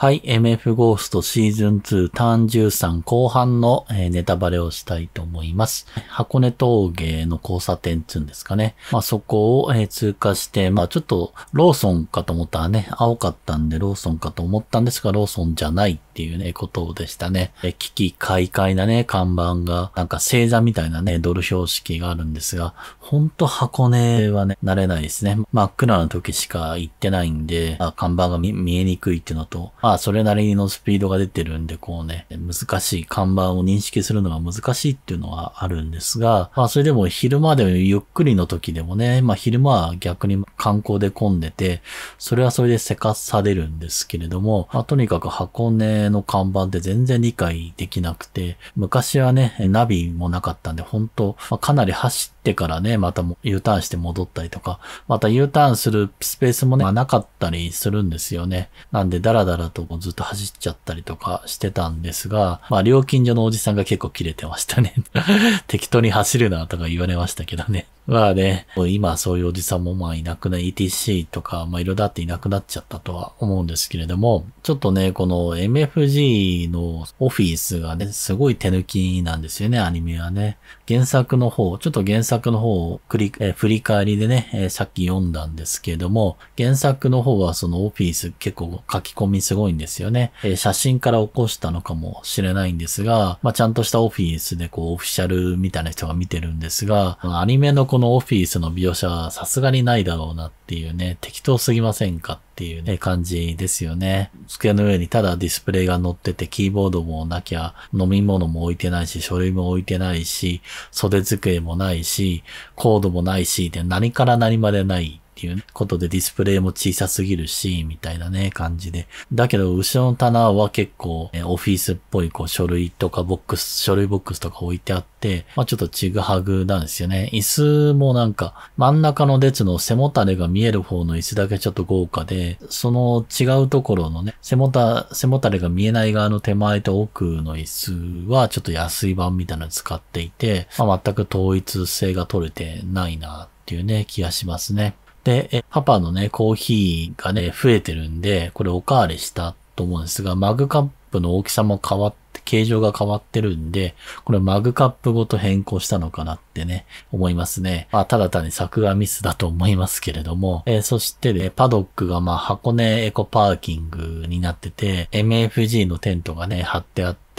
はい、MF ゴーストシーズン2ターン13後半の、えネタバレをしたいと思います。箱根峠の交差点っていうんですかね。まあそこを、え通過して、まあちょっとローソンかと思ったらね、青かったんでローソンかと思ったんですが、ローソンじゃないっていうね、ことでしたね。え、危機開会なね、看板が、なんか星座みたいなね、ドル標識があるんですが、ほんと箱根はね、慣れないですね。真っ暗な時しか行ってないんで、まあ、看板が見えにくいっていうのと、まあ、それなりのスピードが出てるんで、こうね、難しい、看板を認識するのが難しいっていうのはあるんですが、まあ、それでも昼間でもゆっくりの時でもね、まあ、昼間は逆に観光で混んでて、それはそれでせかされるんですけれども、まあ、とにかく箱根の看板で全然理解できなくて、昔はね、ナビもなかったんで、本当、まあ、かなり走ってからね、また U ターンして戻ったりとか、また U ターンするスペースもね、まあ、なかったりするんですよね。なんで、ダラダラとずっと走っちゃったりとかしてたんですが、まあ、料金所のおじさんが結構切れてましたね。適当に走るなとか言われましたけどね。まあね、今そういうおじさんもまあいなくな、ね、い ETC とか、まあいろいろあっていなくなっちゃったとは思うんですけれども、ちょっとね、この MFG のオフィスがね、すごい手抜きなんですよね、アニメはね。原作の方、ちょっと原作の方を繰り、え振り返りでね、えさっき読んだんですけれども、原作の方はそのオフィス結構書き込みすごいんですよね。え写真から起こしたのかもしれないんですが、まあちゃんとしたオフィスでこうオフィシャルみたいな人が見てるんですが、アニメのこののオフィスの描写はさすがにないだろうなっていうね、適当すぎませんかっていうね、感じですよね。机の上にただディスプレイが載ってて、キーボードもなきゃ、飲み物も置いてないし、書類も置いてないし、袖机もないし、コードもないし、で何から何までないっていうことでディスプレイも小さすぎるし、みたいなね、感じで。だけど、後ろの棚は結構、えオフィスっぽいこう書類とかボックス、書類ボックスとか置いてあって、まあちょっとちぐはぐなんですよね。椅子もなんか、真ん中の列の背もたれが見える方の椅子だけちょっと豪華で、その違うところのね、背もた、背もたれが見えない側の手前と奥の椅子はちょっと安い版みたいなの使っていて、まあ、全く統一性が取れてないなっていうね、気がしますね。で、パパのね、コーヒーがね、増えてるんで、これおかわりしたと思うんですが、マグカップの大きさも変わって、形状が変わってるんで、これマグカップごと変更したのかなってね、思いますね。まあ、ただ単に作画ミスだと思いますけれども、えー、そしてね、パドックがまあ箱根エコパーキングになってて、MFG のテントがね、張ってあって、、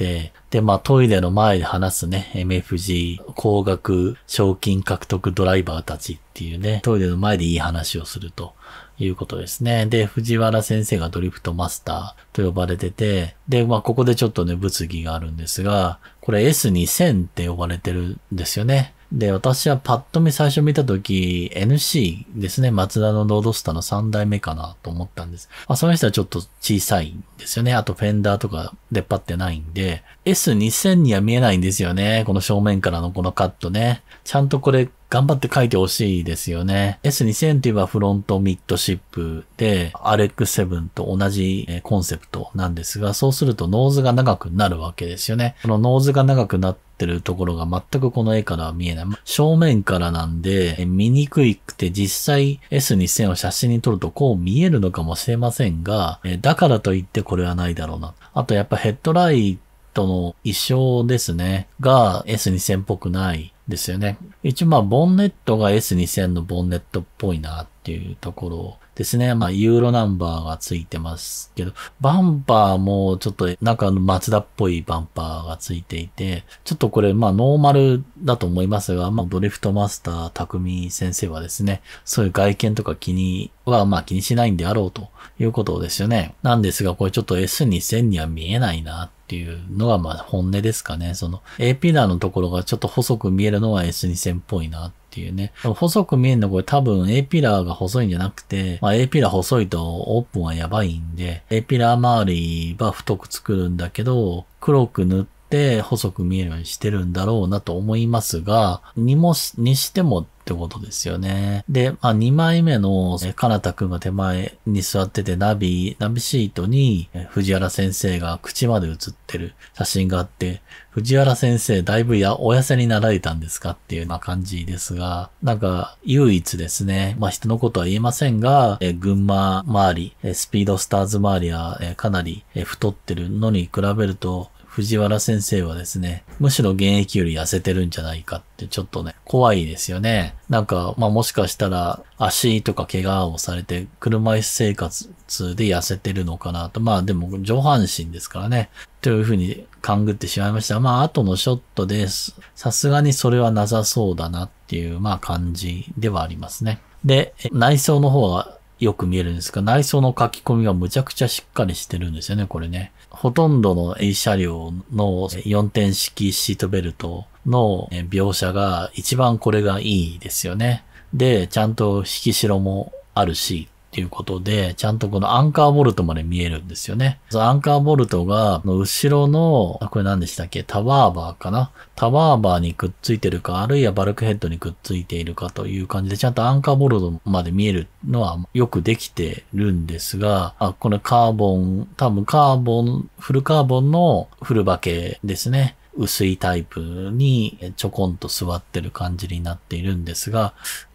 で、まあトイレの前で話すね、MFG、高額賞金獲得ドライバーたちっていうね、トイレの前でいい話をするということですね。で、藤原先生がドリフトマスターと呼ばれてて、で、まあここでちょっとね、物議があるんですが、これ S2000 って呼ばれてるんですよね。で、私はパッと見最初見たとき、NC ですね。マツダのロードスターの3代目かなと思ったんです。まあ、その人はちょっと小さいんですよね。あとフェンダーとか出っ張ってないんで、S2000 には見えないんですよね。この正面からのこのカットね。ちゃんとこれ、頑張って書いてほしいですよね。S2000 といえばフロントミッドシップで RX7 と同じコンセプトなんですが、そうするとノーズが長くなるわけですよね。このノーズが長くなっててるところが全くこの絵からは見えない。正面からなんで、見にくいくて実際 S2000 を写真に撮るとこう見えるのかもしれませんが、だからといってこれはないだろうな。あとやっぱヘッドライトの衣装ですね。が S2000 っぽくない。ですよね。一応まあ、ボンネットが S2000 のボンネットっぽいなっていうところですね。まあ、ユーロナンバーがついてますけど、バンパーもちょっと中のマツダっぽいバンパーがついていて、ちょっとこれ、まあ、ノーマルだと思いますが、まあ、ドリフトマスター匠先生はですね、そういう外見とか気には、まあ、気にしないんであろうということですよね。なんですが、これちょっと S2000 には見えないなっていうのが、まあ、本音ですかね。その、A ピナーのところがちょっと細く見えるのは S2000 っぽいなっていうね。細く見えるのこれ多分 A ピラーが細いんじゃなくて、まあ、A ピラー細いとオープンはやばいんで、A ピラー周りは太く作るんだけど、黒く塗って細く見えるようにしてるんだろうなと思いますが、にもにしてもってことですよね。で、まあ、2枚目の、かなたくんが手前に座ってて、ナビ、ナビシートに、藤原先生が口まで写ってる写真があって、藤原先生、だいぶや、お痩せになられたんですかっていうような感じですが、なんか、唯一ですね、まあ、人のことは言えませんが、え群馬周り、スピードスターズ周りは、えかなり、え太ってるのに比べると、藤原先生はですね、むしろ現役より痩せてるんじゃないかってちょっとね、怖いですよね。なんか、まあもしかしたら足とか怪我をされて車椅子生活で痩せてるのかなと。まあでも上半身ですからね。というふうに勘ぐってしまいました。まあ後のショットです。さすがにそれはなさそうだなっていう、まあ感じではありますね。で、内装の方はよく見えるんですが、内装の書き込みがむちゃくちゃしっかりしてるんですよね、これね。ほとんどの A 車両の4点式シートベルトの描写が一番これがいいですよね。で、ちゃんと引き代もあるし、っていうことで、ちゃんとこのアンカーボルトまで見えるんですよね。そのアンカーボルトが、後ろの、これ何でしたっけタワーバーかなタワーバーにくっついてるか、あるいはバルクヘッドにくっついているかという感じで、ちゃんとアンカーボルトまで見えるのはよくできてるんですが、あ、このカーボン、多分カーボン、フルカーボンのフルバケですね。薄いタイプにちょこんと座ってる感じになっているんですが、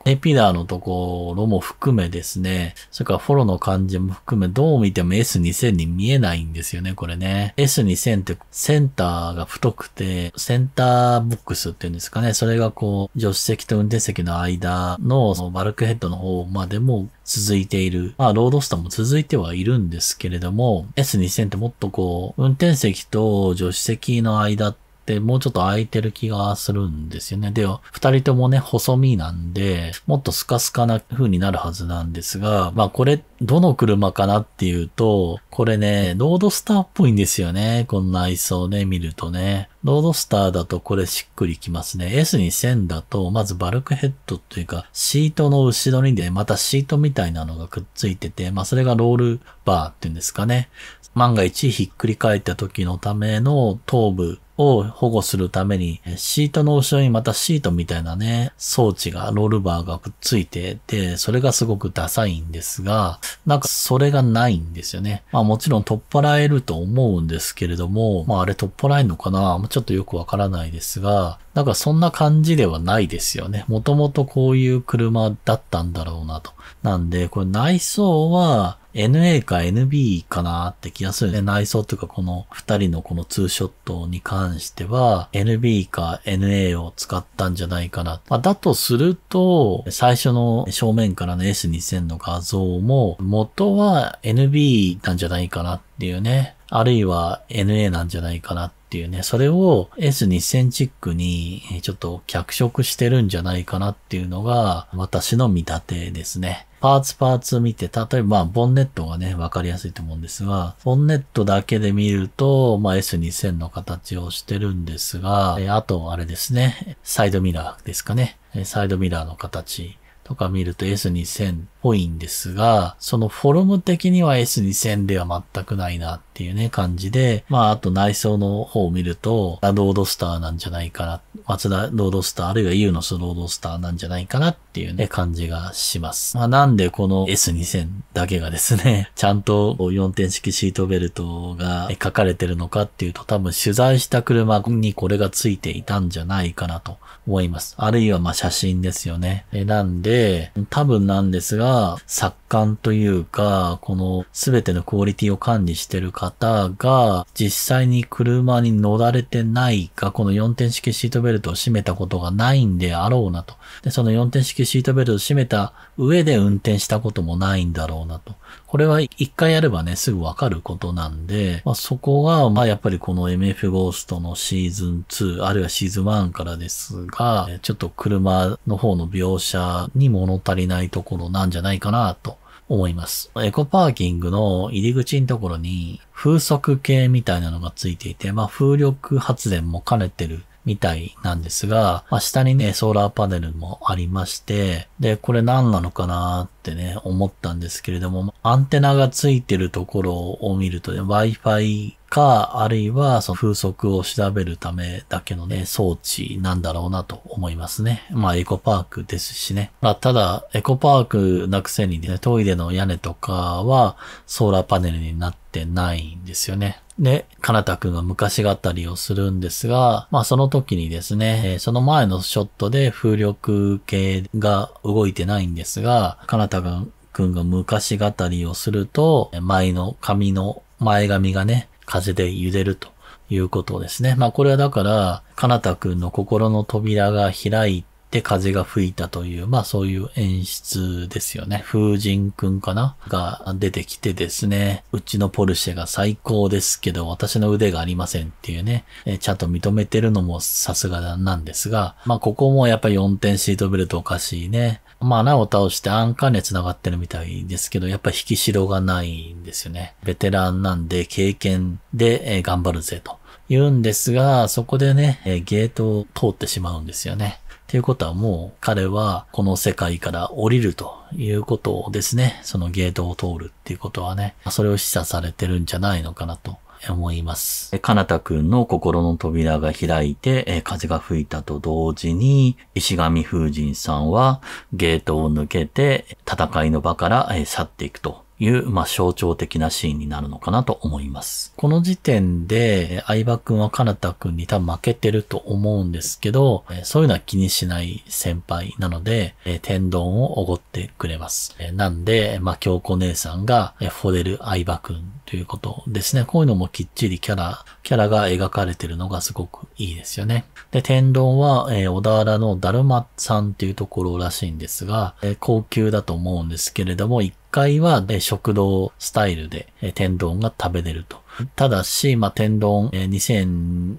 エピラーのところも含めですね、それからフォローの感じも含め、どう見ても S2000 に見えないんですよね、これね。S2000 ってセンターが太くて、センターボックスっていうんですかね、それがこう、助手席と運転席の間のそのバルクヘッドの方までも続いている。まあ、ロードスターも続いてはいるんですけれども、S2000 ってもっとこう、運転席と助手席の間って、もうちょっと空いてる気がするんですよね。で、二人ともね、細身なんで、もっとスカスカな風になるはずなんですが、まあこれ、どの車かなっていうと、これね、ロードスターっぽいんですよね。この内装ね、見るとね。ロードスターだとこれしっくりきますね。S2000 だと、まずバルクヘッドっていうか、シートの後ろにで、またシートみたいなのがくっついてて、まあそれがロールバーっていうんですかね。万が一ひっくり返った時のための頭部を保護するために、シートの後ろにまたシートみたいなね、装置が、ロールバーがくっついてて、それがすごくダサいんですが、なんかそれがないんですよね。まあもちろん取っ払えると思うんですけれども、まああれ取っ払えるのかなちょっとよくわからないですが、なんかそんな感じではないですよね。もともとこういう車だったんだろうなと。なんで、これ内装は NA か NB かなって気がするね。内装というかこの二人のこのツーショットに関しては NB か NA を使ったんじゃないかな。まあ、だとすると、最初の正面からの S2000 の画像も元は NB なんじゃないかなっていうね。あるいは NA なんじゃないかなっていうね。それを S2000 チックにちょっと脚色してるんじゃないかなっていうのが私の見立てですね。パーツパーツ見て、例えばボンネットがね、わかりやすいと思うんですが、ボンネットだけで見ると、まあ S2000 の形をしてるんですが、あとあれですね、サイドミラーですかね。サイドミラーの形。とか見ると S2000 っぽいんですが、そのフォルム的には S2000 では全くないなっていうね、感じで、まあ、あと内装の方を見ると、ロードスターなんじゃないかな、マツダロードスター、あるいは U のスロードスターなんじゃないかなっていうね、感じがします。まあ、なんでこの S2000 だけがですね、ちゃんと4点式シートベルトが書かれてるのかっていうと、多分取材した車にこれがついていたんじゃないかなと思います。あるいはまあ写真ですよね。なんで、で、多分なんですが、作官というか、この全てのクオリティを管理してる方が、実際に車に乗られてないか、この4点式シートベルトを締めたことがないんであろうなと。で、その4点式シートベルトを締めた上で運転したこともないんだろうなと。これは一回やればね、すぐわかることなんで、まあ、そこが、まあやっぱりこの MF ゴーストのシーズン2、あるいはシーズン1からですが、ちょっと車の方の描写に物足りないところなんじゃないかなと。思います。エコパーキングの入り口のところに風速計みたいなのがついていて、まあ風力発電も兼ねてるみたいなんですが、まあ、下にね、ソーラーパネルもありまして、で、これ何なのかなってね、思ったんですけれども、アンテナがついてるところを見るとね、Wi-Fi か、あるいはその風速を調べるためだけのね、装置なんだろうなと思いますね。まあエコパークですしね。まあ、ただ、エコパークなくせにね、トイレの屋根とかはソーラーパネルになってないんですよね。で、かなたくんが昔語りをするんですが、まあその時にですね、その前のショットで風力計が動いてないんですが、かなたくんが昔語りをすると、前の髪の前髪がね、風で揺れるということですね。まあこれはだから、かなたくんの心の扉が開いて風が吹いたという、まあそういう演出ですよね。風神くんかなが出てきてですね、うちのポルシェが最高ですけど、私の腕がありませんっていうね、えちゃんと認めてるのもさすがなんですが、まあここもやっぱ4点シートベルトおかしいね。まあ穴を倒して安価に繋がってるみたいですけど、やっぱ引きしろがないんですよね。ベテランなんで経験で、え頑張るぜと。言うんですが、そこでね、ゲートを通ってしまうんですよね。っていうことはもう彼はこの世界から降りるということをですね、そのゲートを通るっていうことはね、それを示唆されてるんじゃないのかなと思います。かなたくんの心の扉が開いて、風が吹いたと同時に、石上風神さんはゲートを抜けて、戦いの場から去っていくと。いう、まあ、象徴的なシーンになるのかなと思います。この時点で、相葉くんはかなたくんに多分負けてると思うんですけど、そういうのは気にしない先輩なので、天丼をおごってくれます。なんで、まあ、京子姉さんが、フォデル相葉くんということですね。こういうのもきっちりキャラ、キャラが描かれてるのがすごくいいですよね。で、天丼は、えー、小田原のだるまさんっていうところらしいんですが、えー、高級だと思うんですけれども、1階は、ね、食堂スタイルで、えー、天丼が食べれると。ただし、まあ、天丼、えー、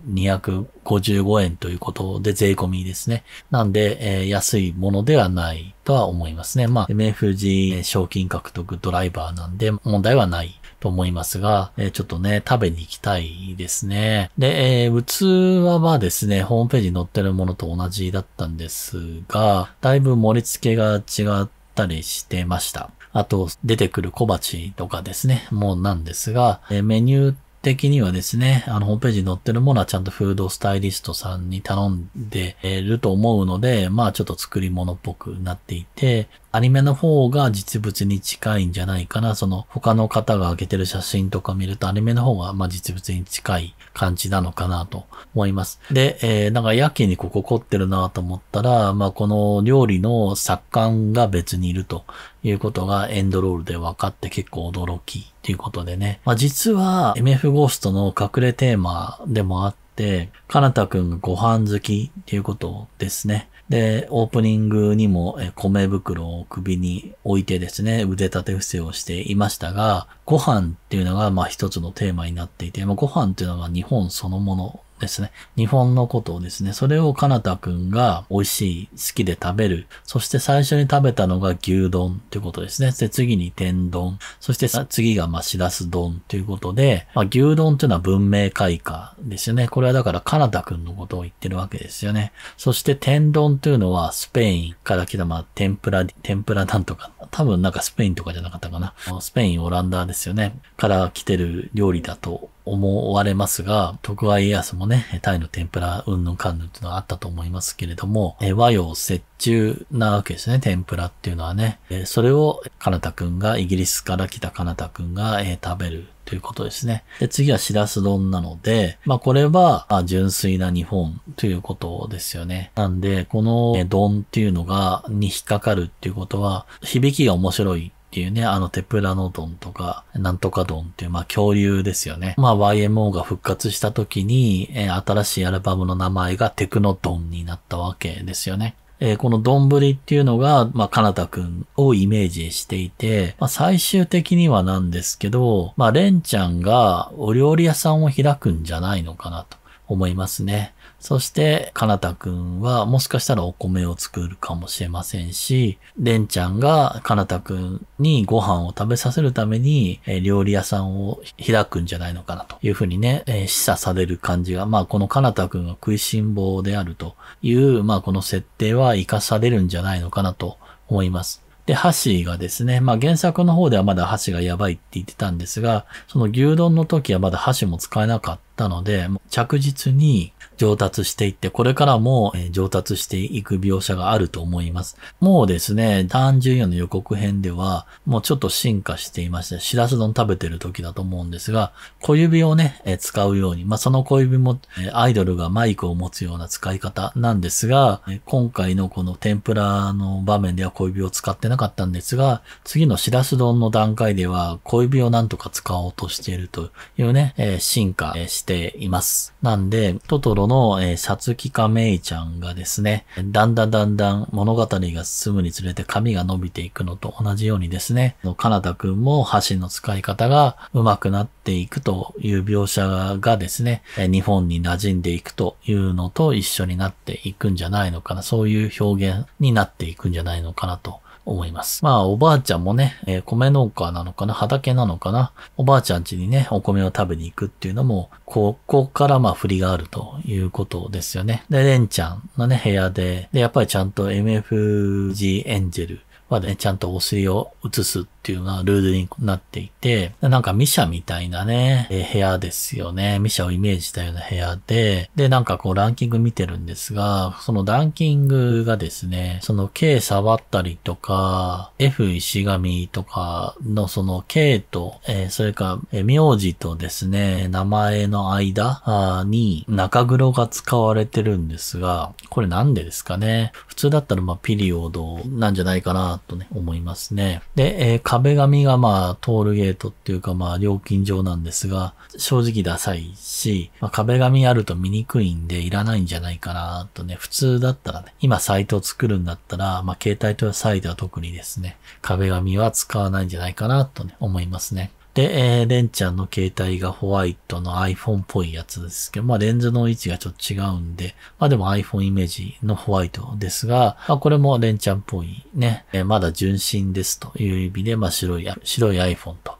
2255円ということで税込みですね。なんで、えー、安いものではないとは思いますね。まあ、MFG 賞金獲得ドライバーなんで問題はないと思いますが、えー、ちょっとね、食べに行きたいですね。で、えー、器はまあですね、ホームページに載ってるものと同じだったんですが、だいぶ盛り付けが違ったりしてました。あと、出てくる小鉢とかですね、もうなんですが、えー、メニュー的にはですね、あの、ホームページに載ってるものはちゃんとフードスタイリストさんに頼んでると思うので、まあちょっと作り物っぽくなっていて、アニメの方が実物に近いんじゃないかな。その他の方が開けてる写真とか見るとアニメの方がまあ実物に近い感じなのかなと思います。で、えー、なんかやけにここ凝ってるなと思ったら、まあ、この料理の作家が別にいるということがエンドロールで分かって結構驚きということでね。まあ、実は MF ゴーストの隠れテーマでもあって、かなたくんがご飯好きっていうことですね。で、オープニングにも米袋を首に置いてですね、腕立て伏せをしていましたが、ご飯っていうのがまあ一つのテーマになっていて、まあ、ご飯っていうのは日本そのものですね。日本のことをですね、それをかなたくんが美味しい、好きで食べる。そして最初に食べたのが牛丼ということですね。で、次に天丼。そして次がまあしらす丼ということで、まあ、牛丼というのは文明開化ですよね。これはだからかなたくんのことを言ってるわけですよね。そして天丼というのはスペインから来たまあ天ぷら、天ぷらなんとか。多分なんかスペインとかじゃなかったかな。スペイン、オランダですよね。から来てる料理だと思われますが、徳川家康もね、タイの天ぷらうんぬんかんぬんっていうのはあったと思いますけれども、え和洋折衷なわけですね、天ぷらっていうのはね。えそれを、かなたくんが、イギリスから来たかなたくんが、え食べるということですね。で、次はしらす丼なので、まあこれは、まあ、純粋な日本ということですよね。なんで、この丼っていうのが、に引っかかるっていうことは、響きが面白いっていうね、あのテプラノドンとか、なんとかドンっていう、まあ恐竜ですよね。まあ YMO が復活した時に、え新しいアルバムの名前がテクノドンになったわけですよね。えー、このどんぶりっていうのが、まあ、かなたくんをイメージしていて、まあ、最終的にはなんですけど、まあ、レンちゃんがお料理屋さんを開くんじゃないのかなと。思いますね。そして、かなたくんはもしかしたらお米を作るかもしれませんし、れんちゃんがかなたくんにご飯を食べさせるために、え料理屋さんを開くんじゃないのかなというふうにね、え示唆される感じが、まあこのかなたくんが食いしん坊であるという、まあこの設定は活かされるんじゃないのかなと思います。で、箸がですね、まあ原作の方ではまだ箸がやばいって言ってたんですが、その牛丼の時はまだ箸も使えなかった。ったので、着実に上達していって、これからも上達していく描写があると思います。もうですね、ターン14の予告編では、もうちょっと進化していまして、シラス丼食べてる時だと思うんですが、小指をね、使うように、まあ、その小指もアイドルがマイクを持つような使い方なんですが、今回のこの天ぷらの場面では小指を使ってなかったんですが、次のシラス丼の段階では小指をなんとか使おうとしているというね、進化してています。なんで、トトロの、えー、シャツキカメイちゃんがですね、だんだんだんだん物語が進むにつれて髪が伸びていくのと同じようにですね、カナダくんも箸の使い方が上手くなっていくという描写がですね、日本に馴染んでいくというのと一緒になっていくんじゃないのかな、そういう表現になっていくんじゃないのかなと思います。まあ、おばあちゃんもね、えー、米農家なのかな畑なのかなおばあちゃん家にね、お米を食べに行くっていうのも、ここからまあ、振りがあるということですよね。で、レンちゃんのね、部屋で、で、やっぱりちゃんと MFG エンジェルはね、ちゃんとお尻を移すっっていうようなルールになっていて、なんかミシャみたいなね、えー、部屋ですよね。ミシャをイメージしたような部屋で、で、なんかこうランキング見てるんですが、そのランキングがですね、その K 触ったりとか、F 石神とかのその K と、えー、それかえー、名字とですね、名前の間に中黒が使われてるんですが、これなんでですかね。普通だったらまあピリオドなんじゃないかなとね、思いますね。で、えー壁紙がまあトールゲートっていうかまあ料金上なんですが、正直ダサいし、まあ、壁紙あると見にくいんでいらないんじゃないかなとね、普通だったらね、今サイトを作るんだったら、まあ携帯とサイトは特にですね、壁紙は使わないんじゃないかなとね、思いますね。で、えー、レンちゃんの携帯がホワイトの iPhone っぽいやつですけど、まあレンズの位置がちょっと違うんで、まあでも iPhone イメージのホワイトですが、まあこれもレンちゃんっぽいね、えー、まだ純真ですという意味で、まあ白い、白い iPhone と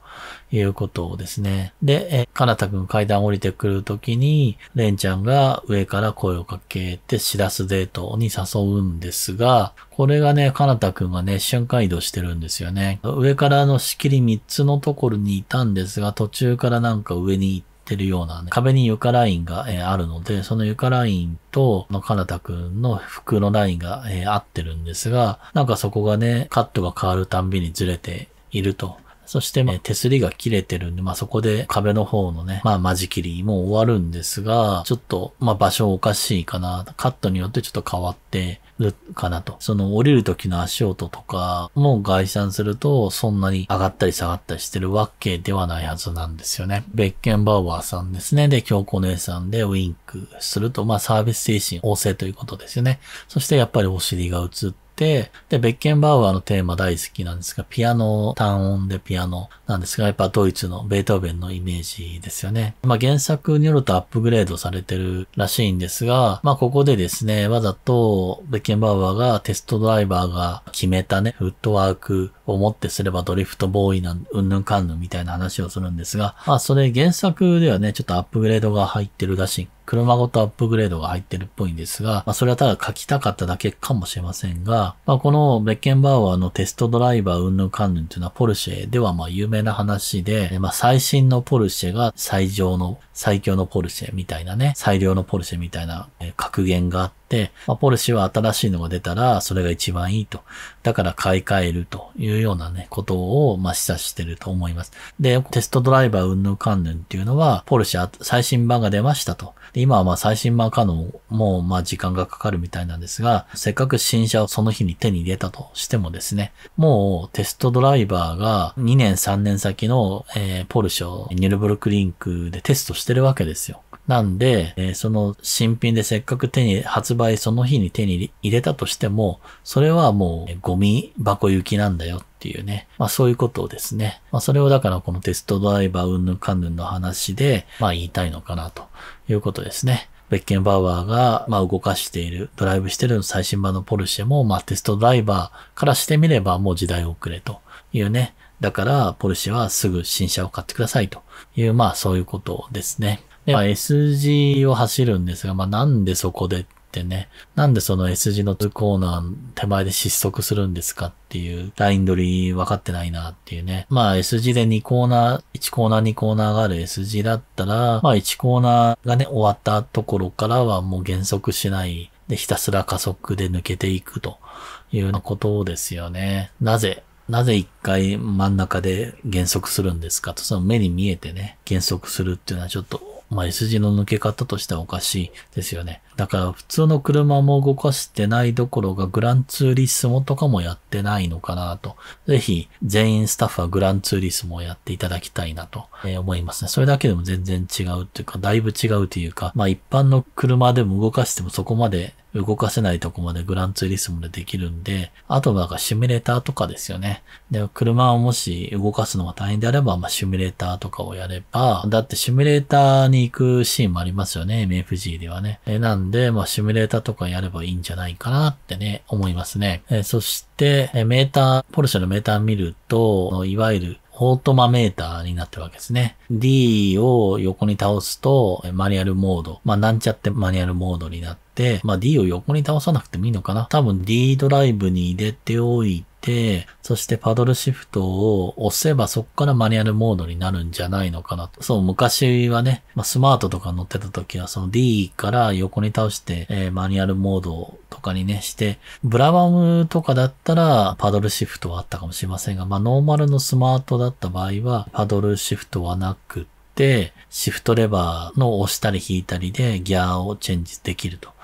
いうことですね。で、え、かなたくん階段降りてくるときに、レンちゃんが上から声をかけて、しらすデートに誘うんですが、これがね、かなたくんがね、瞬間移動してるんですよね。上からの仕切り3つのところにいたんですが、途中からなんか上に行って、てるような、ね、壁に床ラインが、えー、あるので、その床ラインと、の、かなたくんの服のラインが、えー、合ってるんですが、なんかそこがね、カットが変わるたんびにずれているとそして、まあ、手すりが切れてるんで、まあ、そこで壁の方のね、まあ、間仕切りも終わるんですが、ちょっと、まあ、場所おかしいかな。カットによってちょっと変わってるかなと。その降りる時の足音とかも概算すると、そんなに上がったり下がったりしてるわけではないはずなんですよね。ベッケンバウアーさんですね。で、京子姉さんでウィンクすると、まあ、サービス精神旺盛ということですよね。そして、やっぱりお尻が映って、て、で、ベッケンバウアーのテーマ大好きなんですが、ピアノ、単音でピアノなんですが、やっぱドイツのベートーベンのイメージですよね。まあ、原作によるとアップグレードされてるらしいんですが、まあ、ここでですね、わざとベッケンバウアーがテストドライバーが決めたね、フットワークをもってすればドリフトボーイなん、うんぬんかんぬんみたいな話をするんですが、まあ、それ原作ではね、ちょっとアップグレードが入ってるらしい車ごとアップグレードが入ってるっぽいんですが、まあ、それはただ書きたかっただけかもしれませんが、まあ、このベッケンバーワーのテストドライバー云々関連というのはポルシェではまあ有名な話で、まあ、最新のポルシェが最上の最強のポルシェみたいなね、最良のポルシェみたいな格言があって、まあ、ポルシェは新しいのが出たらそれが一番いいと。だから買い替えるというようなね、ことを、まあ、示唆してると思います。で、テストドライバー云々観念っていうのは、ポルシェ最新版が出ましたと。で今はまあ最新版かのもうまあ時間がかかるみたいなんですが、せっかく新車をその日に手に入れたとしてもですね、もうテストドライバーが2年3年先の、えー、ポルシェをニュルブルクリンクでテストしてしてるわけですよ。なんで、えー、その新品でせっかく手に、発売その日に手に入れたとしても、それはもうゴミ箱行きなんだよっていうね。まあそういうことをですね。まあそれをだからこのテストドライバーうんぬんかんぬんの話で、まあ言いたいのかなということですね。ベッケンバウーが、まあ、動かしている、ドライブしてる最新版のポルシェも、まあ、テストドライバーからしてみればもう時代遅れというね、だから、ポルシェはすぐ新車を買ってくださいという、まあそういうことですね。で、まあ、S 字を走るんですが、まあなんでそこでってね、なんでその S 字の2コーナー手前で失速するんですかっていうライン取り分かってないなっていうね。まあ S 字で2コーナー、1コーナー2コーナーがある S 字だったら、まあ1コーナーがね、終わったところからはもう減速しない。で、ひたすら加速で抜けていくというようなことですよね。なぜなぜ一回真ん中で減速するんですかと、その目に見えてね、減速するっていうのはちょっと、まあ、S 字の抜け方としてはおかしいですよね。だから普通の車も動かしてないどころがグランツーリスモとかもやってないのかなと。ぜひ全員スタッフはグランツーリスモをやっていただきたいなと思いますね。それだけでも全然違うっていうか、だいぶ違うというか、まあ一般の車でも動かしてもそこまで動かせないとこまでグランツーリスモでできるんで、あとはなんかシミュレーターとかですよね。で、車をもし動かすのが大変であれば、まあ、シミュレーターとかをやれば、だってシミュレーターに行くシーンもありますよね、MFG ではね。えなんで、まあ、シミュレーターとかやればいいんじゃないかなってね、思いますね。えそして、メーター、ポルシェのメーター見ると、いわゆるオートマメーターになってるわけですね。D を横に倒すとマニュアルモード。まあなんちゃってマニュアルモードになって、まあ D を横に倒さなくてもいいのかな。多分 D ドライブに入れておいて、そしてパドルシフトを押せばそこからマニュアルモードになるんじゃないのかなと。そう、昔はね、まあ、スマートとか乗ってた時はその D から横に倒して、えー、マニュアルモードとかにね、して、ブラバムとかだったらパドルシフトはあったかもしれませんが、まあノーマルのスマートだった場合はパドルシフトはなくて、シフトレバーの押したり引いたりでギアをチェンジできると。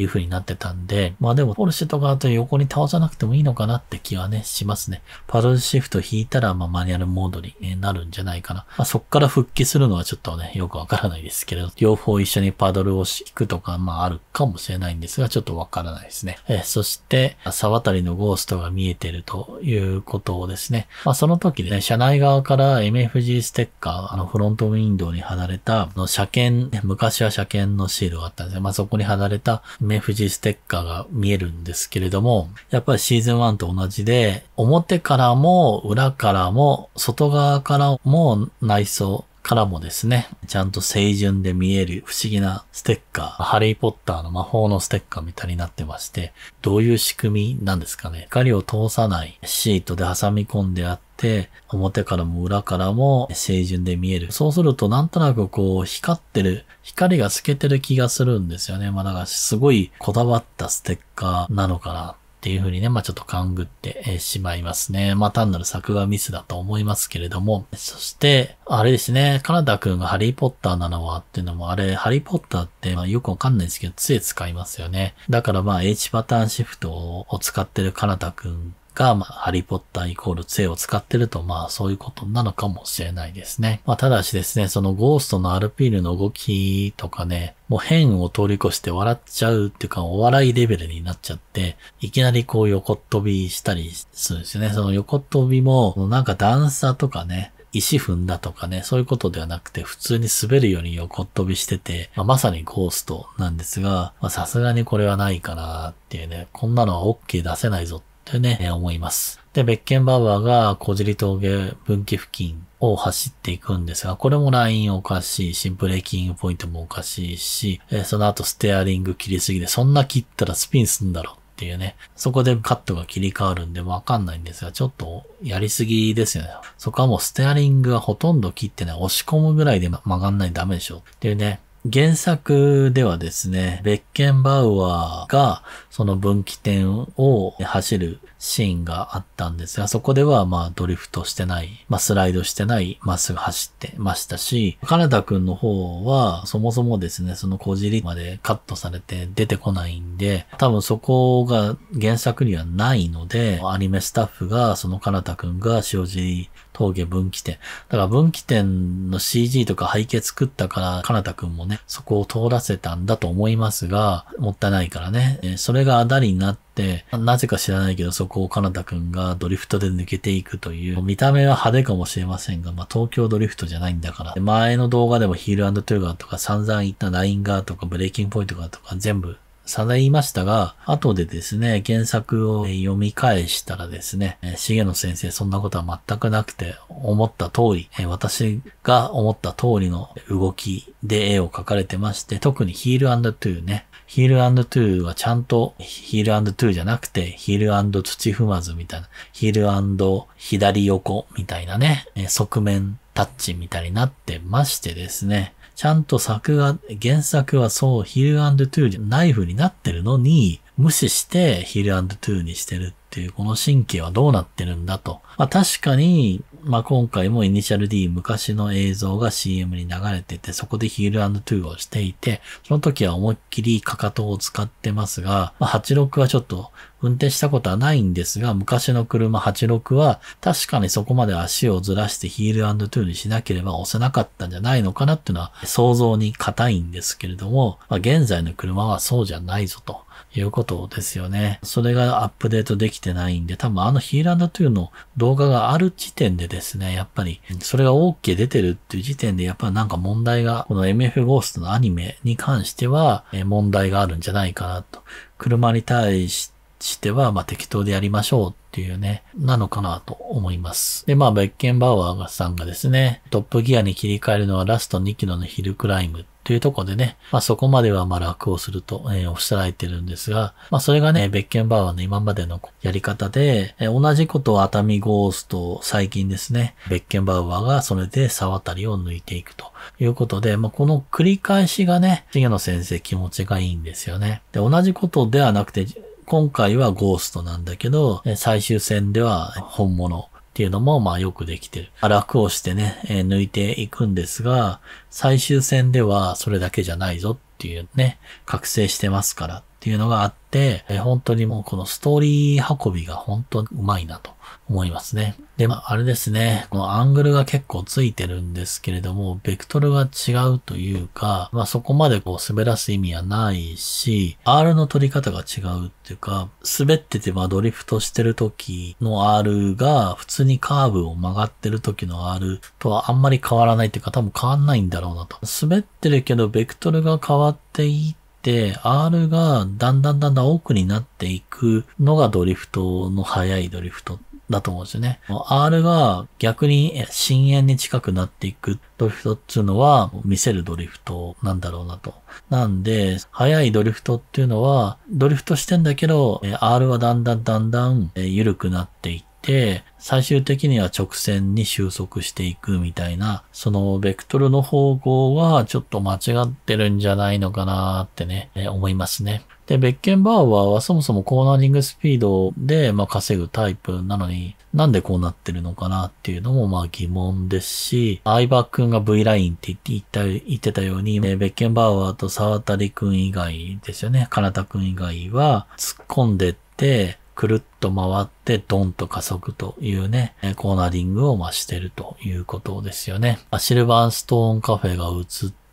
いう風になってたんで、まあでもポルシェとかあと横に倒さなくてもいいのかなって気はね、しますね。パドルシフト引いたら、まあマニュアルモードになるんじゃないかな。まあ、そっから復帰するのはちょっとね、よくわからないですけれど、両方一緒にパドルを引くとか、まああるかもしれないんですが、ちょっとわからないですね。えー、そして、沢渡りのゴーストが見えてるということをですね、まあその時でね、車内側から MFG ステッカー、あのフロントウィンドウに離れた、の車検、昔は車検のシールがあったんですが、まあそこに離れた目富士ステッカーが見えるんですけれども、やっぱりシーズン1と同じで、表からも裏からも外側からも内装、からもですね、ちゃんと清純で見える不思議なステッカー、ハリーポッターの魔法のステッカーみたいになってまして、どういう仕組みなんですかね。光を通さないシートで挟み込んであって、表からも裏からも清純で見える。そうするとなんとなくこう光ってる、光が透けてる気がするんですよね。まあだからすごいこだわったステッカーなのかなっていうふうにね、まあちょっと勘ぐってしまいますね。まあ単なる作画ミスだと思いますけれども。そして、あれですね、カナダくんがハリーポッターなのはっていうのも、あれ、ハリーポッターってまあよくわかんないですけど、杖使いますよね。だからまあ H パターンシフトを使ってるカナダくんが、まあ、ハリーポッターイコール杖を使ってると、まあ、そういうことなのかもしれないですね。まあ、ただしですね、そのゴーストのアルピールの動きとかね、もう変を通り越して笑っちゃうっていうか、お笑いレベルになっちゃって、いきなりこう横飛びしたりするんですよね。その横飛びも、なんか段差とかね、石踏んだとかね、そういうことではなくて、普通に滑るように横飛びしてて、まあ、まさにゴーストなんですが、さすがにこれはないかなっていうね、こんなのは OK 出せないぞとね、思います。で、ベッケンバーアーが小尻峠分岐付近を走っていくんですが、これもラインおかしいし、ブレーキングポイントもおかしいし、えその後ステアリング切りすぎで、そんな切ったらスピンすんだろっていうね。そこでカットが切り替わるんでわかんないんですが、ちょっとやりすぎですよね。そこはもうステアリングはほとんど切ってない。押し込むぐらいで曲がんないダメでしょっていうね。原作ではですね、ベッケンバウアーがその分岐点を走るシーンがあったんですが、そこではまあドリフトしてない、まあスライドしてない、まっすぐ走ってましたし、カナダ君の方はそもそもですね、その小尻までカットされて出てこないんで、多分そこが原作にはないので、アニメスタッフがそのカナダ君が塩尻峠分岐点。だから分岐点の CG とか背景作ったから、かなたくんもね、そこを通らせたんだと思いますが、もったいないからね。えそれがあだりになって、なぜか知らないけど、そこをかなたくんがドリフトで抜けていくという、見た目は派手かもしれませんが、まあ、東京ドリフトじゃないんだから。前の動画でもヒールトゥーガーとか散々言ったラインガーとかブレイキングポイントガーとか全部さ言いましたが、後でですね、原作を読み返したらですね、重野先生そんなことは全くなくて、思った通り、私が思った通りの動きで絵を描かれてまして、特にヒールトゥーね、ヒールトゥーはちゃんとヒールトゥーじゃなくて、ヒール土踏まずみたいな、ヒール左横みたいなね、側面タッチみたいになってましてですね、ちゃんと作画、原作はそう、ヒルトゥーナイフになってるのに、無視してヒルトゥーにしてるというこの神経はどうなってるんだと。まあ確かに、まあ今回もイニシャル D 昔の映像が CM に流れてて、そこでヒールトゥーをしていて、その時は思いっきりかかとを使ってますが、まあ、86はちょっと運転したことはないんですが、昔の車86は確かにそこまで足をずらしてヒールトゥーにしなければ押せなかったんじゃないのかなっていうのは想像に硬いんですけれども、まあ、現在の車はそうじゃないぞと。いうことですよね。それがアップデートできてないんで、多分あのヒーランい2の動画がある時点でですね、やっぱりそれが OK 出てるっていう時点で、やっぱなんか問題が、この MF ゴーストのアニメに関しては問題があるんじゃないかなと。車に対してしては、まあ、適当でやりましょうっていうね、なのかなと思います。で、まあ、ベッケンバウアーさんがですね、トップギアに切り替えるのはラスト2キロのヒルクライムというところでね、まあ、そこまではまあ楽をすると、えー、おっしゃられてるんですが、まあ、それがね、ベッケンバウアーの今までのやり方で、えー、同じことを熱海ゴースト最近ですね、ベッケンバウアーがそれで沢渡りを抜いていくということで、まあ、この繰り返しがね、次の先生気持ちがいいんですよね。で、同じことではなくて、今回はゴーストなんだけど、最終戦では本物っていうのもまあよくできてる。楽をしてね、抜いていくんですが、最終戦ではそれだけじゃないぞっていうね、覚醒してますからっていうのがあって、本当にもうこのストーリー運びが本当にうまいなと。思いますね。で、まあ、あれですね。このアングルが結構ついてるんですけれども、ベクトルが違うというか、まあ、そこまでこう滑らす意味はないし、R の取り方が違うっていうか、滑っててまドリフトしてる時の R が普通にカーブを曲がってる時の R とはあんまり変わらないっていうか、多分変わんないんだろうなと。滑ってるけど、ベクトルが変わっていって、て、R がだんだんだんだん奥になっていくのがドリフトの速いドリフトだと思うんですよね。R が逆に深淵に近くなっていくドリフトっていうのは見せるドリフトなんだろうなと。なんで、速いドリフトっていうのはドリフトしてんだけど、R はだんだんだんだん緩くなっていって、最終的には直線に収束していくみたいな、そのベクトルの方向はちょっと間違ってるんじゃないのかなってね、思いますね。で、ベッケンバーワーはそもそもコーナーリングスピードで、まあ、稼ぐタイプなのに、なんでこうなってるのかなっていうのもまあ疑問ですし、相葉くんが V ラインって言った言ってたように、ベッケンバーワーと沢渡くん以外ですよね、金田くん以外は突っ込んでって、くるっと回ってドンと加速というね、コーナーリングを増してるということですよね。シルバーストーンカフェが映って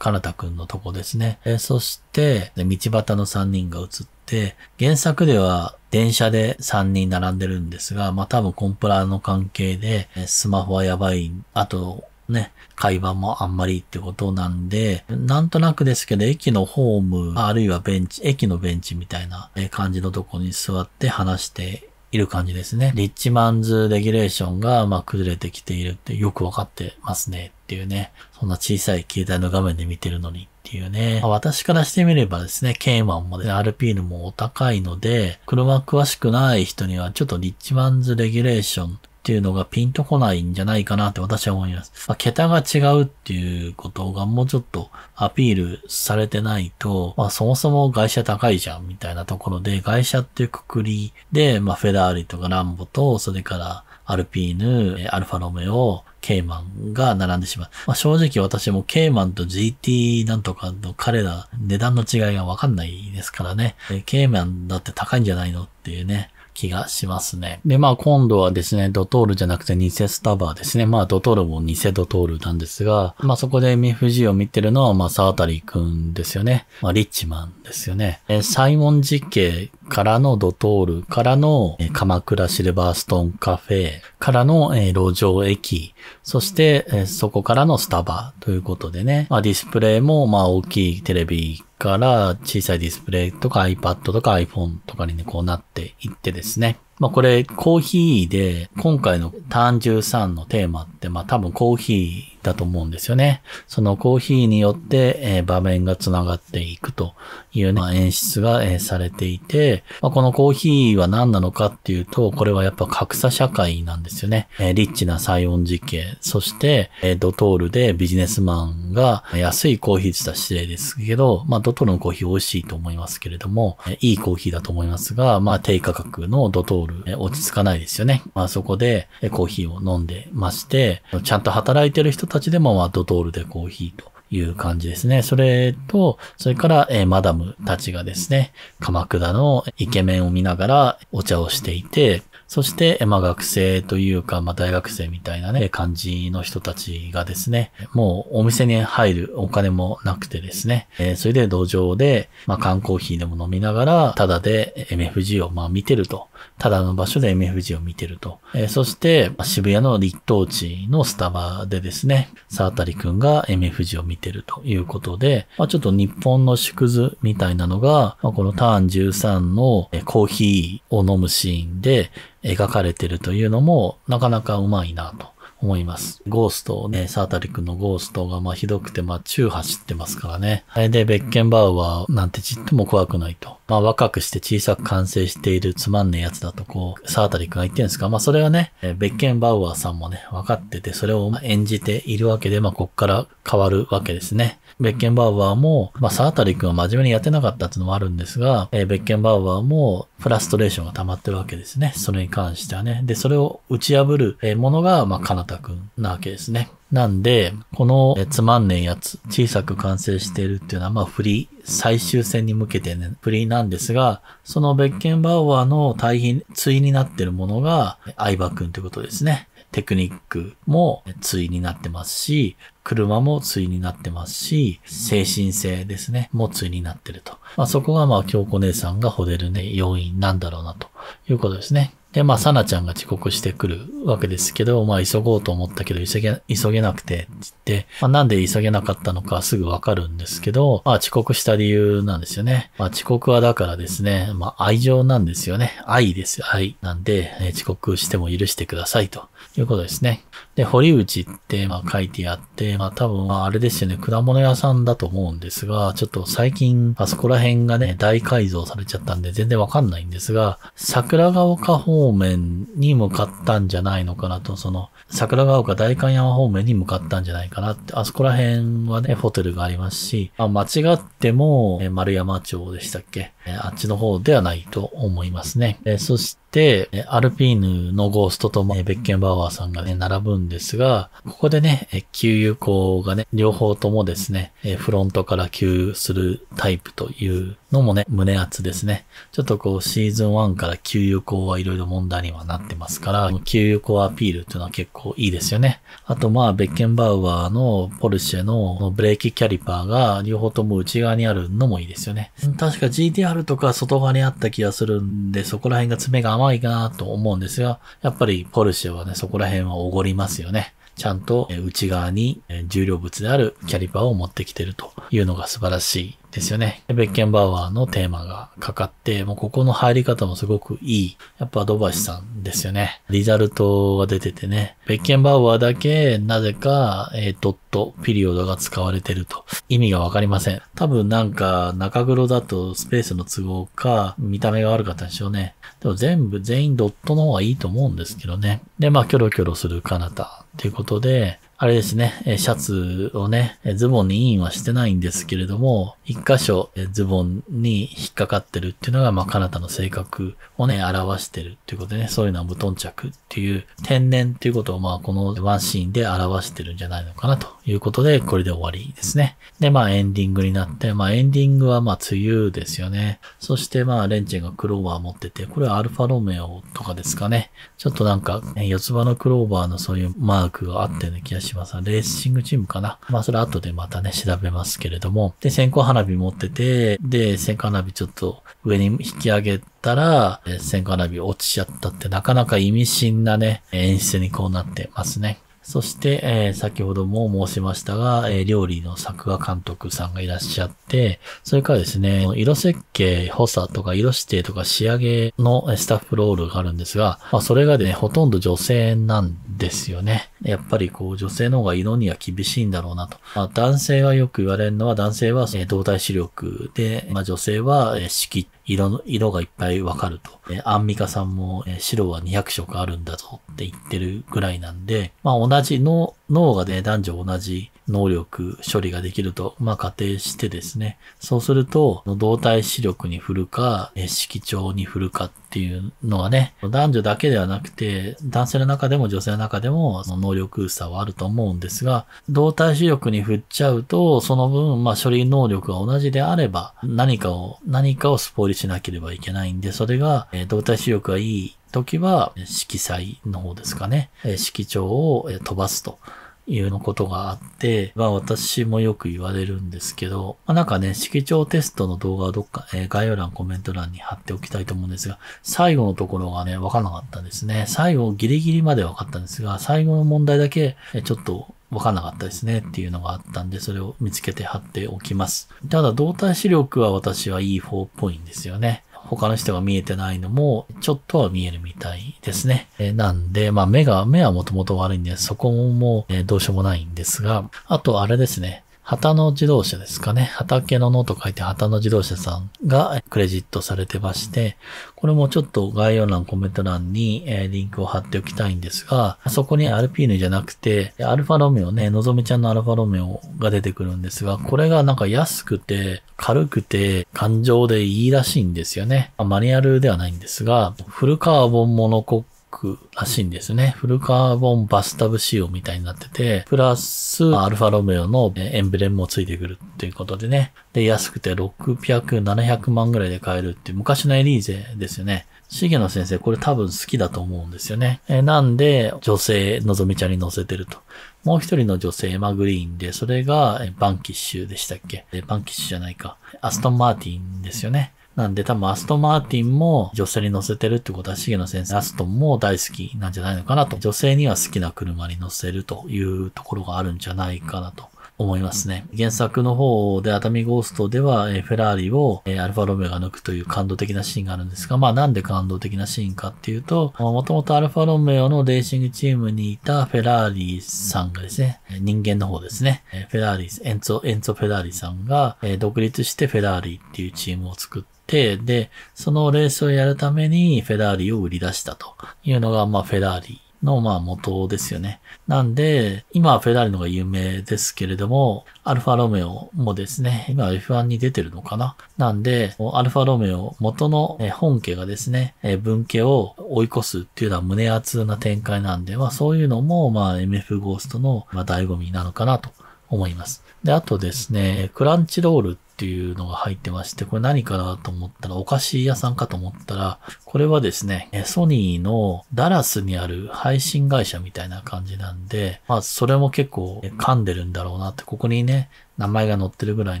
なたくんのとこですね。えそして、道端の3人が映って、原作では電車で3人並んでるんですが、まあ多分コンプラの関係で、スマホはやばい、あと、ね、会話もあんまりってことなんで、なんとなくですけど、駅のホーム、あるいはベンチ、駅のベンチみたいな感じのとこに座って話している感じですね。リッチマンズレギュレーションが、まあ、崩れてきているってよくわかってますね。っていうね、そんな小さい携帯の画面で見てるのにっていうね。まあ、私からしてみればですね、ケイマンも、ね、アルピーヌもお高いので、車詳しくない人にはちょっとリッチマンズレギュレーションっていうのがピンとこないんじゃないかなって私は思います。まあ、桁が違うっていうことがもうちょっとアピールされてないと、まあそもそも外車高いじゃんみたいなところで、外車っていうくくりで、まあフェラーリとかランボと、それからアルピーヌ、アルファロメオ、ケイマンが並んでしまう。まあ、正直私もケイマンと GT なんとかの彼ら値段の違いがわかんないですからね。ケイマンだって高いんじゃないのっていうね。気がしますね。で、まあ今度はですね、ドトールじゃなくて偽スタバーですね。まあドトールも偽ドトールなんですが、まあそこで MFG を見てるのは、まあサータリーくんですよね。まあリッチマンですよね。えサイモン実刑からのドトールからの鎌倉シルバーストーンカフェからの路上駅、そしてそこからのスタバということでね、まあ、ディスプレイもまあ大きいテレビから小さいディスプレイとか iPad とか iPhone とかにね、こうなっていってですね。まあこれコーヒーで今回のターン13のテーマってまあ多分コーヒーだと思うんですよね。そのコーヒーによって、場面が繋がっていくというね、演出が、えされていて、まこのコーヒーは何なのかっていうと、これはやっぱ格差社会なんですよね。えリッチな西ン事件、そして、えドトールでビジネスマンが安いコーヒーって言った失礼ですけど、まあ、ドトールのコーヒー美味しいと思いますけれども、えいいコーヒーだと思いますが、まあ、低価格のドトール、え落ち着かないですよね。まあ、そこで、えコーヒーを飲んでまして、ちゃんと働いてる人たちでも、まあ、ドトールでコーヒーという感じですね。それと、それから、えー、マダムたちがですね、鎌倉のイケメンを見ながらお茶をしていて、そして、まあ、学生というか、まあ、大学生みたいなね、感じの人たちがですね、もうお店に入るお金もなくてですね、えー、それで土壌で、まあ、缶コーヒーでも飲みながら、ただで MFG をまあ見てると。ただの場所で MFG を見てると。えー、そして、渋谷の立東地のスタバでですね、沢りくんが MFG を見てるということで、まあ、ちょっと日本の縮図みたいなのが、まあ、このターン13のコーヒーを飲むシーンで、描かれてるというのも、なかなかうまいなと思います。ゴーストをね、サータリ君のゴーストがまあひどくて、まあ中走ってますからね。あれでベッケンバウはなんてちっとも怖くないと。まあ若くして小さく完成しているつまんねえやつだとこう、サータリックが言ってるんですかまあそれはね、ベッケンバウアーさんもね、分かってて、それを演じているわけで、まあこっから変わるわけですね。ベッケンバウアーも、まあサータリック真面目にやってなかったっていうのもあるんですが、えー、ベッケンバウアーもフラストレーションが溜まってるわけですね。それに関してはね。で、それを打ち破るものが、まあ、かなたくんなわけですね。なんで、このつまんねえやつ、小さく完成しているっていうのは、まあ、フリー、最終戦に向けてね、振りなんですが、そのベッケンバウアーの対比、対になってるものが、相葉んということですね。テクニックも対になってますし、車も対になってますし、精神性ですね、も対になってると。まあ、そこがまあ、京子姉さんが惚れるね、要因なんだろうなということですね。で、まあ、サナちゃんが遅刻してくるわけですけど、まあ、急ごうと思ったけど、急げ、急げなくて、つって、まあ、なんで急げなかったのかすぐわかるんですけど、まあ、遅刻した理由なんですよね。まあ、遅刻はだからですね、まあ、愛情なんですよね。愛です。よ。愛。なんで、え遅刻しても許してくださいということですね。で、堀内ってまあ書いてあって、まあ多分あれですよね、果物屋さんだと思うんですが、ちょっと最近あそこら辺がね、大改造されちゃったんで全然わかんないんですが、桜ヶ丘方面に向かったんじゃないのかなと、その桜ヶ丘大観山方面に向かったんじゃないかなって、あそこら辺はね、ホテルがありますし、まあ、間違っても丸山町でしたっけあっちの方ではないと思いますね。そして、アルピーヌのゴーストとベッケンバーワーさんがね、並ぶんですが、ここでね、給油口がね、両方ともですね、フロントから給油するタイプというのもね、胸厚ですね。ちょっとこう、シーズン1から給油口はいろいろ問題にはなってますから、給油口アピールっていうのは結構いいですよね。あとまあ、ベッケンバウアーのポルシェのブレーキキャリパーが両方とも内側にあるのもいいですよね。確か GTR とか外側にあった気がするんで、そこら辺が爪が甘いかなと思うんですが、やっぱりポルシェはね、そこら辺はおごりますですよね。ちゃんと内側に重量物であるキャリパーを持ってきてるというのが素晴らしいですよね。ベッケンバウアーのテーマがかかって、もうここの入り方もすごくいい。やっぱドバシさんですよね。リザルトが出ててね。ベッケンバウアーだけ、なぜか、えー、ドット、ピリオドが使われてると。意味がわかりません。多分なんか、中黒だとスペースの都合か、見た目が悪かったんでしょうね。でも全部、全員ドットの方がいいと思うんですけどね。で、まあ、キョロキョロする彼方っていうことで、あれですね、シャツをね、ズボンにインはしてないんですけれども、一箇所ズボンに引っかかってるっていうのが、まあ、カナの性格をね、表してるっていうことでね、そういうのは無頓着っていう天然っていうことを、まあ、このワンシーンで表してるんじゃないのかなということで、これで終わりですね。で、まあ、エンディングになって、まあ、エンディングは、まあ、梅雨ですよね。そして、まあ、レンチェンがクローバー持ってて、これはアルファロメオとかですかね。ちょっとなんか、四つ葉のクローバーのそういうマークがあってね、気がししまさん、レーシングチームかな。まあ、それ後でまたね、調べますけれども。で、線香花火持ってて、で、線香花火ちょっと上に引き上げたら、線香花火落ちちゃったって、なかなか意味深なね、演出にこうなってますね。そして、えー、先ほども申しましたが、えー、料理の作画監督さんがいらっしゃって、それからですね、色設計補佐とか色指定とか仕上げのスタッフロールがあるんですが、まあ、それがね、ほとんど女性なんですよね。やっぱりこう、女性の方が色には厳しいんだろうなと。まあ、男性はよく言われるのは、男性は動体視力で、まあ、女性はえ色色の、色がいっぱいわかると。えアンミカさんも、え白は200色あるんだぞって言ってるぐらいなんで、まあ同じの、脳がね、男女同じ能力、処理ができると、まあ、仮定してですね、そうすると、動体視力に振るか、色調に振るかっていうのはね、男女だけではなくて、男性の中でも女性の中でも、その能力差はあると思うんですが、動体視力に振っちゃうと、その分、まあ、処理能力が同じであれば、何かを、何かをスポーリしなければいけないんで、それが、動体視力がいい時は、色彩の方ですかね、色調を飛ばすと。いうのことがあって、まあ私もよく言われるんですけど、まあ、なんかね、色調テストの動画はどっか、えー、概要欄、コメント欄に貼っておきたいと思うんですが、最後のところがね、わからなかったんですね。最後ギリギリまでわかったんですが、最後の問題だけ、ちょっとわかんなかったですねっていうのがあったんで、それを見つけて貼っておきます。ただ動体視力は私は E4 っぽいんですよね。他の人が見えてないのも、ちょっとは見えるみたいですね。えなんで、まあ目が、目はもともと悪いんで、そこももう、えどうしようもないんですが、あとあれですね。旗の自動車ですかね。畑の野と書いて旗の自動車さんがクレジットされてまして、これもちょっと概要欄、コメント欄にリンクを貼っておきたいんですが、そこにアルピーヌじゃなくて、アルファロメオね、のぞみちゃんのアルファロメオが出てくるんですが、これがなんか安くて、軽くて、感情でいいらしいんですよね。マニュアルではないんですが、フルカーボンモノコックらしいんですね。フルカーボンバスタブ仕様みたいになってて、プラス、アルファロメオのエンブレムもついてくるっていうことでね。で、安くて600、700万ぐらいで買えるっていう昔のエリーゼですよね。重野先生、これ多分好きだと思うんですよね。えなんで、女性、のぞみちゃんに乗せてると。もう一人の女性、エマ・グリーンで、それが、バンキッシュでしたっけバンキッシュじゃないか。アストン・マーティンですよね。なんで多分アストン・マーティンも女性に乗せてるってことは、重野先生、アストンも大好きなんじゃないのかなと。女性には好きな車に乗せるというところがあるんじゃないかなと。思いますね。原作の方で熱海ゴーストでは、えフェラーリを、えアルファロメオが抜くという感動的なシーンがあるんですが、まあなんで感動的なシーンかっていうと、もともとアルファロメオのレーシングチームにいたフェラーリさんがですね、人間の方ですね、えフェラーリ、エンツォ、エンツォフェラーリさんが、え独立してフェラーリっていうチームを作って、て、で、そのレースをやるためにフェラーリを売り出したというのが、まあ、フェラーリの、まあ、元ですよね。なんで、今はフェラーリのが有名ですけれども、アルファロメオもですね、今 F1 に出てるのかななんで、アルファロメオ元の本家がですね、分家を追い越すっていうのは胸熱な展開なんで、まあそういうのも、まあ MF ゴーストのまあ、醍醐味なのかなと思います。で、あとですね、クランチロールっていうのが入ってまして、これ何かなと思ったら、お菓子屋さんかと思ったら、これはですね、ソニーのダラスにある配信会社みたいな感じなんで、まあそれも結構噛んでるんだろうなって、ここにね、名前が載ってるぐらい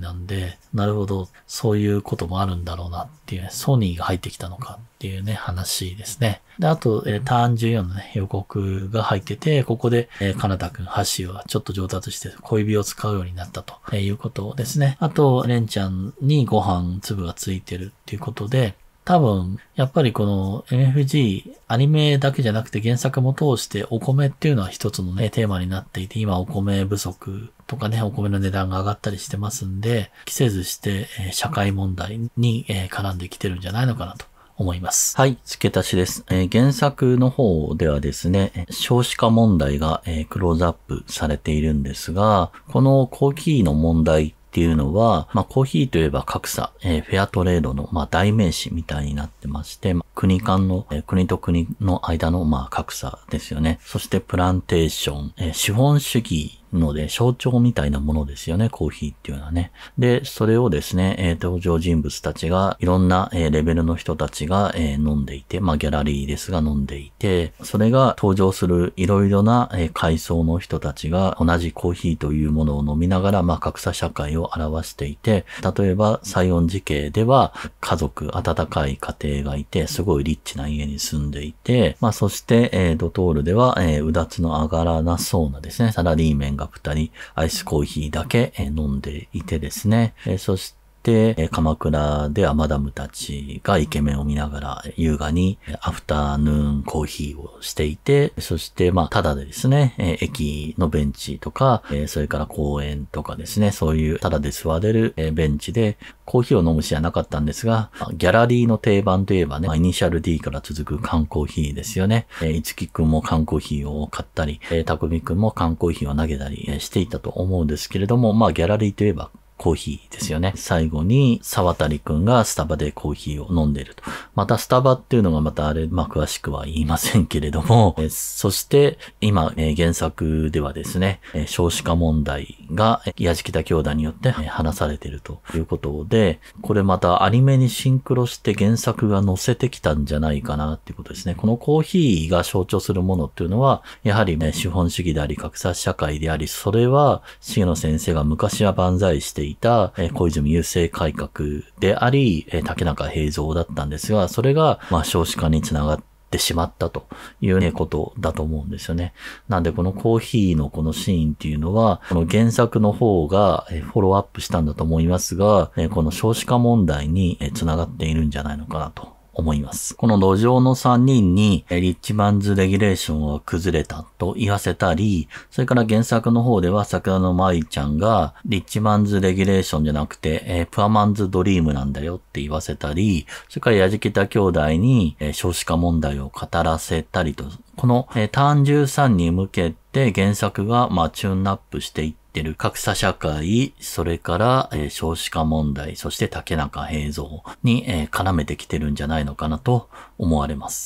なんで、なるほど、そういうこともあるんだろうなっていうね、ソニーが入ってきたのかっていうね、話ですね。で、あと、えー、ターン14のね、予告が入ってて、ここで、えー、カナダ君、ん、箸はちょっと上達して小指を使うようになったということですね。あと、レンちゃんにご飯粒がついてるっていうことで、多分、やっぱりこの MFG、アニメだけじゃなくて原作も通してお米っていうのは一つのね、テーマになっていて、今お米不足とかね、お米の値段が上がったりしてますんで、期せずして、え社会問題に、え絡んできてるんじゃないのかなと。思います。はい、付け足しです、えー、原作の方ではですね、少子化問題が、えー、クローズアップされているんですが、このコーヒーの問題っていうのは、まあ、コーヒーといえば格差、えー、フェアトレードの、まあ、代名詞みたいになってまして、まあ、国間の、えー、国と国の間の、まあ、格差ですよね。そしてプランテーション、えー、資本主義ので、象徴みたいなものですよね、コーヒーっていうのはね。で、それをですね、えー、登場人物たちが、いろんな、えー、レベルの人たちが、えー、飲んでいて、まあギャラリーですが飲んでいて、それが登場するいろいろな、えー、階層の人たちが同じコーヒーというものを飲みながら、まあ格差社会を表していて、例えば、西音時系では、家族、温かい家庭がいて、すごいリッチな家に住んでいて、まあそして、えー、ドトールでは、えー、うだつの上がらなそうなですね、サラリーメンがが2にアイスコーヒーだけ飲んでいてですね、そしてて、鎌倉ではマダムたちがイケメンを見ながら優雅にアフタヌーンコーヒーをしていて、そしてまあ、ただでですね、え駅のベンチとか、えそれから公園とかですね、そういうただで座れるえベンチでコーヒーを飲むしはなかったんですが、ギャラリーの定番といえばね、イニシャル D から続く缶コーヒーですよね。いつきくんも缶コーヒーを買ったり、たくみくんも缶コーヒーを投げたりしていたと思うんですけれども、まあギャラリーといえばコーヒーですよね。最後に、沢渡くんがスタバでコーヒーを飲んでると。またスタバっていうのがまたあれ、まあ、詳しくは言いませんけれども、えそして、今、え原作ではですね、え少子化問題が、矢敷田兄弟によって、え話されているということで、これまたアニメにシンクロして原作が載せてきたんじゃないかなっていうことですね。このコーヒーが象徴するものっていうのは、やはりね、資本主義であり、格差社会であり、それは、重野先生が昔は万歳してていた、え小泉郵政改革であり、え竹中平蔵だったんですが、それが、ま少子化につながって、しまったというね、ことだと思うんですよね。なんでこのコーヒーのこのシーンっていうのは、この原作の方がフォローアップしたんだと思いますが、この少子化問題に繋がっているんじゃないのかなと思います。この路上の3人に、リッチマンズ・レギュレーションは崩れたと言わせたり、それから原作の方では桜の舞ちゃんが、リッチマンズ・レギュレーションじゃなくて、えー、プアマンズ・ドリームなんだよって言わせたり、それから矢敷田兄弟に、えー、少子化問題を語らせたりと、この、えー、単13に向けて原作が、まあ、チューンアップしていって、ってる格差社会、それから、え少子化問題、そして竹中平蔵に、え絡めてきてるんじゃないのかなと思われます。